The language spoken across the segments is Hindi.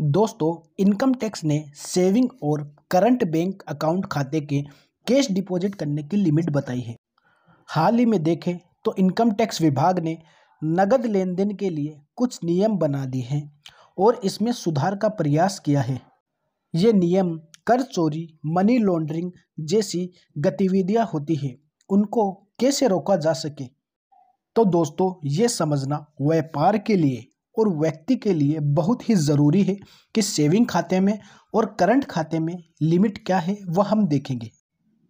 दोस्तों इनकम टैक्स ने सेविंग और करंट बैंक अकाउंट खाते के कैश डिपॉजिट करने की लिमिट बताई है हाल ही में देखें तो इनकम टैक्स विभाग ने नगद लेन देन के लिए कुछ नियम बना दिए हैं और इसमें सुधार का प्रयास किया है ये नियम कर चोरी मनी लॉन्ड्रिंग जैसी गतिविधियां होती है उनको कैसे रोका जा सके तो दोस्तों ये समझना व्यापार के लिए और व्यक्ति के लिए बहुत ही ज़रूरी है कि सेविंग खाते में और करंट खाते में लिमिट क्या है वह हम देखेंगे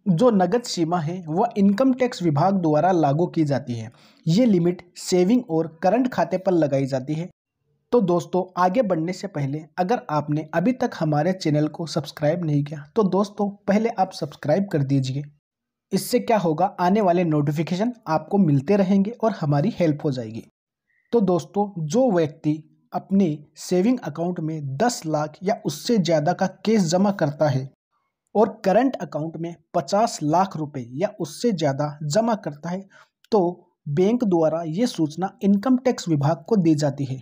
जो नगद सीमा है वह इनकम टैक्स विभाग द्वारा लागू की जाती है ये लिमिट सेविंग और करंट खाते पर लगाई जाती है तो दोस्तों आगे बढ़ने से पहले अगर आपने अभी तक हमारे चैनल को सब्सक्राइब नहीं किया तो दोस्तों पहले आप सब्सक्राइब कर दीजिए इससे क्या होगा आने वाले नोटिफिकेशन आपको मिलते रहेंगे और हमारी हेल्प हो जाएगी तो दोस्तों जो व्यक्ति अपने सेविंग अकाउंट में 10 लाख या उससे ज़्यादा का केस जमा करता है और करंट अकाउंट में 50 लाख रुपए या उससे ज़्यादा जमा करता है तो बैंक द्वारा ये सूचना इनकम टैक्स विभाग को दी जाती है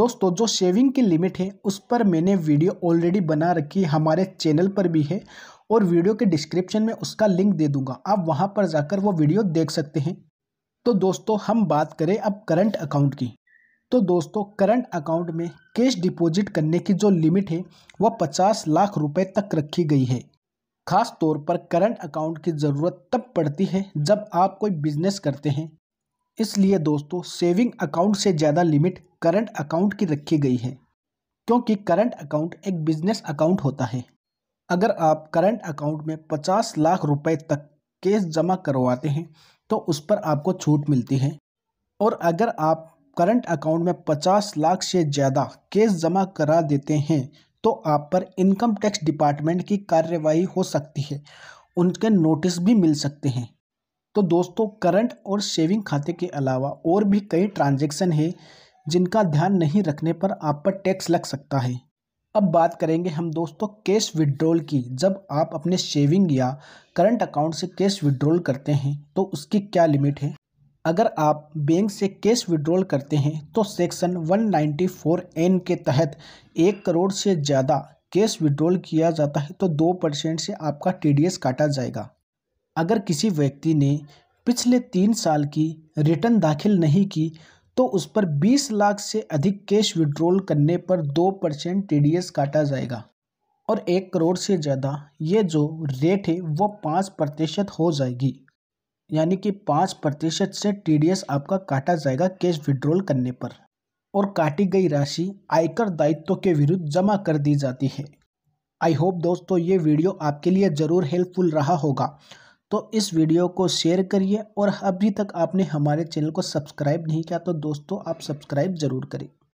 दोस्तों जो सेविंग की लिमिट है उस पर मैंने वीडियो ऑलरेडी बना रखी है हमारे चैनल पर भी है और वीडियो के डिस्क्रिप्शन में उसका लिंक दे दूंगा आप वहां पर जाकर वो वीडियो देख सकते हैं तो दोस्तों हम बात करें अब करंट अकाउंट की तो दोस्तों करंट अकाउंट में कैश डिपॉजिट करने की जो लिमिट है वह पचास लाख रुपए तक रखी गई है खास तौर पर करंट अकाउंट की ज़रूरत तब पड़ती है जब आप कोई बिजनेस करते हैं इसलिए दोस्तों सेविंग अकाउंट से ज़्यादा लिमिट करंट अकाउंट की रखी गई है क्योंकि करंट अकाउंट एक बिजनेस अकाउंट होता है अगर आप करंट अकाउंट में पचास लाख रुपए तक कैश जमा करवाते हैं तो उस पर आपको छूट मिलती है और अगर आप करंट अकाउंट में पचास लाख से ज़्यादा केस जमा करा देते हैं तो आप पर इनकम टैक्स डिपार्टमेंट की कार्रवाई हो सकती है उनके नोटिस भी मिल सकते हैं तो दोस्तों करंट और सेविंग खाते के अलावा और भी कई ट्रांजेक्शन है जिनका ध्यान नहीं रखने पर आप पर टैक्स लग सकता है अब बात करेंगे हम दोस्तों कैश विड्रॉल की जब आप अपने सेविंग या करंट अकाउंट से कैश विड्रॉल करते हैं तो उसकी क्या लिमिट है अगर आप बैंक से कैश विड्रॉल करते हैं तो सेक्शन 194 एन के तहत एक करोड़ से ज़्यादा कैश विड्रॉल किया जाता है तो दो परसेंट से आपका टीडीएस काटा जाएगा अगर किसी व्यक्ति ने पिछले तीन साल की रिटर्न दाखिल नहीं की तो उस पर 20 लाख से अधिक कैश विड्रॉल करने पर दो परसेंट टी काटा जाएगा और एक करोड़ से ज़्यादा ये जो रेट है वो पाँच प्रतिशत हो जाएगी यानी कि पाँच प्रतिशत से टीडीएस आपका काटा जाएगा कैश विड्रॉल करने पर और काटी गई राशि आयकर दायित्व के विरुद्ध जमा कर दी जाती है आई होप दोस्तों ये वीडियो आपके लिए ज़रूर हेल्पफुल रहा होगा तो इस वीडियो को शेयर करिए और अभी तक आपने हमारे चैनल को सब्सक्राइब नहीं किया तो दोस्तों आप सब्सक्राइब ज़रूर करें